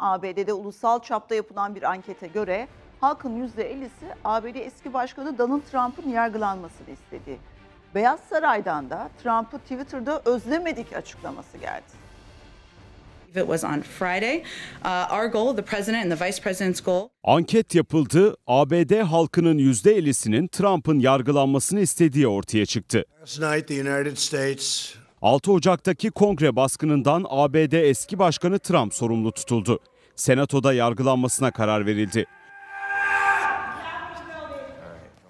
ABD'de ulusal çapta yapılan bir ankete göre halkın %50'si ABD eski başkanı Donald Trump'ın yargılanmasını istedi. Beyaz Saray'dan da Trump'ı Twitter'da özlemedik açıklaması geldi. It was on Friday. Uh, our goal, the president and the vice president's goal. Anket yapıldı. ABD halkının %50'sinin Trump'ın yargılanmasını istediği ortaya çıktı. Last night the United States 6 Ocak'taki kongre baskınından ABD eski başkanı Trump sorumlu tutuldu. Senato'da yargılanmasına karar verildi.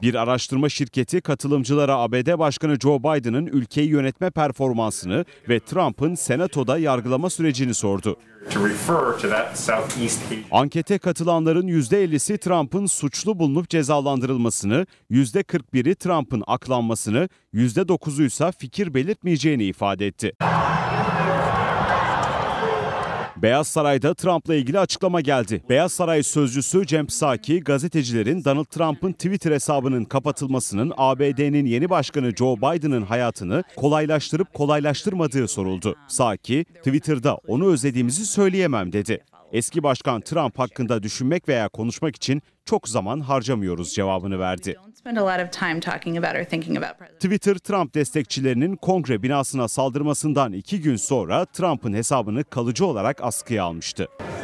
Bir araştırma şirketi katılımcılara ABD Başkanı Joe Biden'ın ülkeyi yönetme performansını ve Trump'ın Senato'da yargılama sürecini sordu. Ankete katılanların %50'si Trump'ın suçlu bulunup cezalandırılmasını, %41'i Trump'ın aklanmasını, %9'u ise fikir belirtmeyeceğini ifade etti. Beyaz Saray'da Trump'la ilgili açıklama geldi. Beyaz Saray sözcüsü Cem Psaki, gazetecilerin Donald Trump'ın Twitter hesabının kapatılmasının ABD'nin yeni başkanı Joe Biden'ın hayatını kolaylaştırıp kolaylaştırmadığı soruldu. Psaki, Twitter'da onu özlediğimizi söyleyemem dedi eski başkan Trump hakkında düşünmek veya konuşmak için çok zaman harcamıyoruz cevabını verdi. Twitter, Trump destekçilerinin kongre binasına saldırmasından iki gün sonra Trump'ın hesabını kalıcı olarak askıya almıştı.